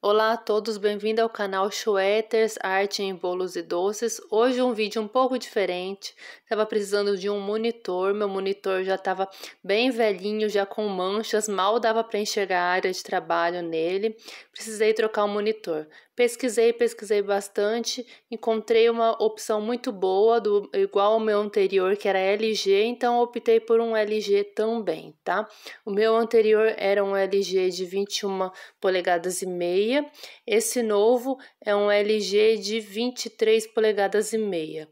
Olá a todos, bem-vindo ao canal Schwetters Arte em Bolos e Doces. Hoje um vídeo um pouco diferente. Estava precisando de um monitor, meu monitor já estava bem velhinho, já com manchas, mal dava para enxergar a área de trabalho nele. Precisei trocar o monitor. Pesquisei, pesquisei bastante, encontrei uma opção muito boa, do, igual ao meu anterior, que era LG, então optei por um LG também, tá? O meu anterior era um LG de 21 polegadas e meia, esse novo é um LG de 23 polegadas e meia.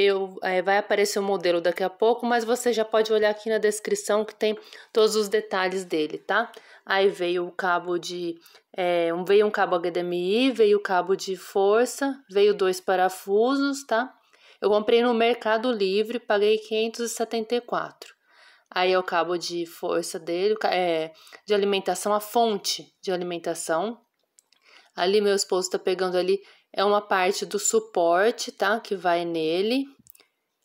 Eu, é, vai aparecer o um modelo daqui a pouco, mas você já pode olhar aqui na descrição que tem todos os detalhes dele, tá? Aí veio o cabo de. É, um, veio um cabo HDMI, veio o cabo de força, veio dois parafusos, tá? Eu comprei no Mercado Livre, paguei 574. Aí é o cabo de força dele, é, de alimentação, a fonte de alimentação, Ali meu esposo tá pegando ali, é uma parte do suporte, tá? Que vai nele.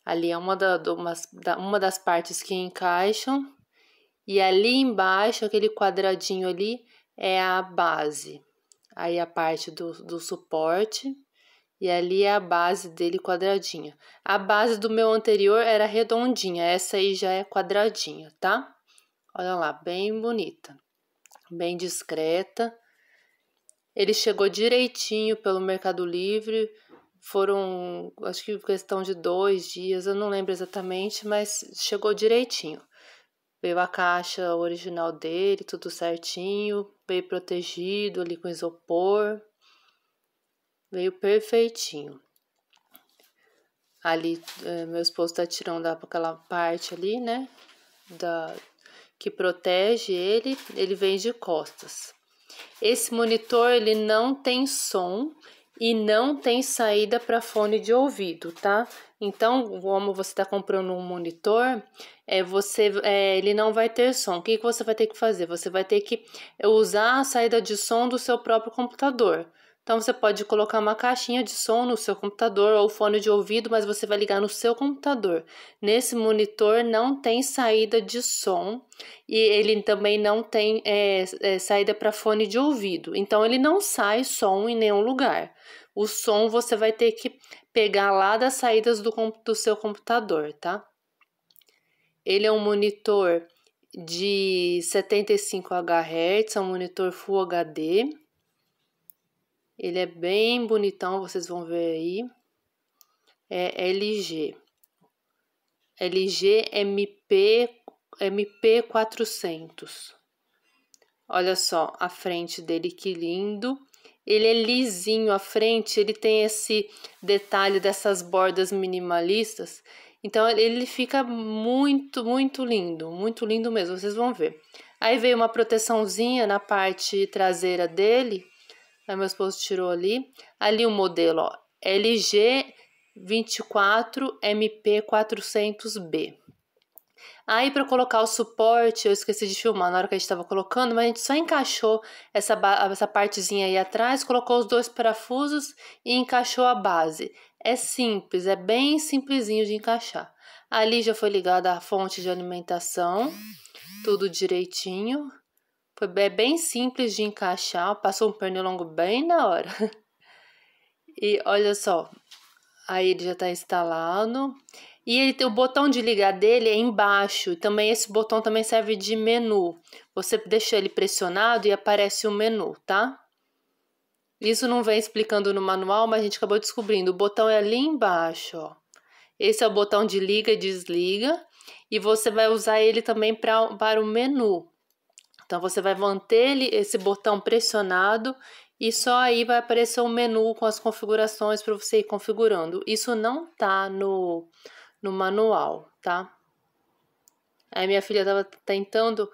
Ali é uma, da, uma, da, uma das partes que encaixam. E ali embaixo, aquele quadradinho ali, é a base. Aí a parte do, do suporte. E ali é a base dele quadradinha. A base do meu anterior era redondinha, essa aí já é quadradinha, tá? Olha lá, bem bonita, bem discreta. Ele chegou direitinho pelo Mercado Livre, foram, acho que questão de dois dias, eu não lembro exatamente, mas chegou direitinho. Veio a caixa original dele, tudo certinho, veio protegido ali com isopor, veio perfeitinho. Ali, é, meu esposo tá tirando aquela parte ali, né, da, que protege ele, ele vem de costas. Esse monitor ele não tem som e não tem saída para fone de ouvido, tá? Então, como você está comprando um monitor, é, você, é, ele não vai ter som. O que, que você vai ter que fazer? Você vai ter que usar a saída de som do seu próprio computador. Então você pode colocar uma caixinha de som no seu computador ou fone de ouvido, mas você vai ligar no seu computador. Nesse monitor não tem saída de som e ele também não tem é, é, saída para fone de ouvido. Então ele não sai som em nenhum lugar. O som você vai ter que pegar lá das saídas do, do seu computador, tá? Ele é um monitor de 75 Hz, é um monitor Full HD ele é bem bonitão, vocês vão ver aí. É LG. LG MP, MP400. Olha só a frente dele, que lindo. Ele é lisinho a frente, ele tem esse detalhe dessas bordas minimalistas. Então ele fica muito, muito lindo, muito lindo mesmo, vocês vão ver. Aí veio uma proteçãozinha na parte traseira dele, Aí meu esposo tirou ali. Ali o modelo, ó, LG24MP400B. Aí para colocar o suporte, eu esqueci de filmar na hora que a gente estava colocando, mas a gente só encaixou essa, essa partezinha aí atrás, colocou os dois parafusos e encaixou a base. É simples, é bem simplesinho de encaixar. Ali já foi ligada a fonte de alimentação, tudo direitinho. Foi bem simples de encaixar, passou um pernilongo bem na hora. E olha só, aí ele já está instalado. E ele, o botão de ligar dele é embaixo. Também esse botão também serve de menu. Você deixa ele pressionado e aparece o menu, tá? Isso não vem explicando no manual, mas a gente acabou descobrindo. O botão é ali embaixo, ó. Esse é o botão de liga e desliga. E você vai usar ele também pra, para o menu. Então você vai manter ele, esse botão pressionado e só aí vai aparecer um menu com as configurações para você ir configurando. Isso não tá no, no manual, tá? Aí minha filha estava tentando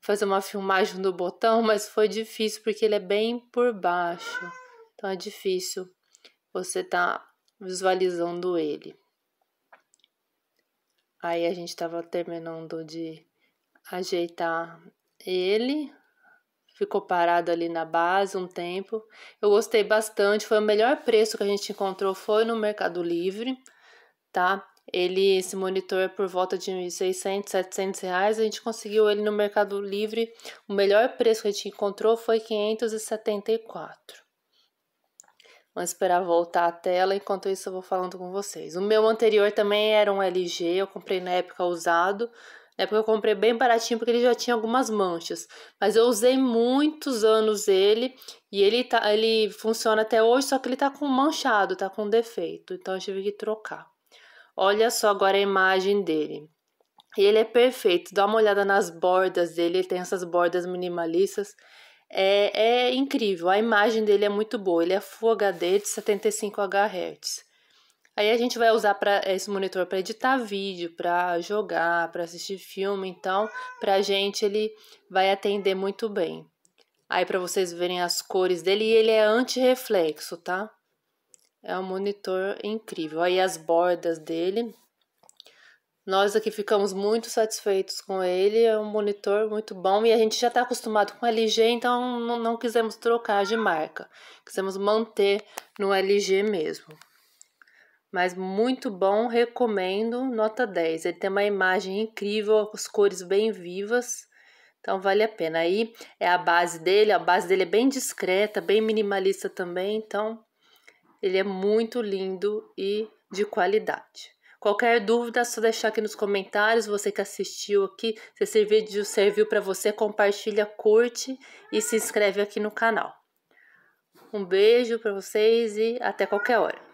fazer uma filmagem do botão, mas foi difícil porque ele é bem por baixo. Então é difícil você tá visualizando ele. Aí a gente estava terminando de ajeitar ele, ficou parado ali na base um tempo. Eu gostei bastante, foi o melhor preço que a gente encontrou foi no Mercado Livre, tá? Ele, esse monitor é por volta de 600, 700 reais, a gente conseguiu ele no Mercado Livre, o melhor preço que a gente encontrou foi 574. Vamos esperar voltar a tela, enquanto isso eu vou falando com vocês. O meu anterior também era um LG, eu comprei na época usado, é porque eu comprei bem baratinho porque ele já tinha algumas manchas. Mas eu usei muitos anos ele e ele, tá, ele funciona até hoje, só que ele tá com manchado, tá com defeito. Então eu tive que trocar. Olha só agora a imagem dele. Ele é perfeito, dá uma olhada nas bordas dele, ele tem essas bordas minimalistas. É, é incrível, a imagem dele é muito boa. Ele é Full HD de 75 Hz. Aí a gente vai usar para esse monitor para editar vídeo, para jogar, para assistir filme, então pra gente ele vai atender muito bem. Aí para vocês verem as cores dele, ele é anti-reflexo, tá? É um monitor incrível. Aí as bordas dele. Nós aqui ficamos muito satisfeitos com ele, é um monitor muito bom e a gente já está acostumado com LG, então não, não quisemos trocar de marca, quisemos manter no LG mesmo mas muito bom, recomendo, nota 10. Ele tem uma imagem incrível, as cores bem vivas, então vale a pena. Aí é a base dele, a base dele é bem discreta, bem minimalista também, então ele é muito lindo e de qualidade. Qualquer dúvida, é só deixar aqui nos comentários. Você que assistiu aqui, se esse vídeo serviu para você, compartilha, curte e se inscreve aqui no canal. Um beijo para vocês e até qualquer hora.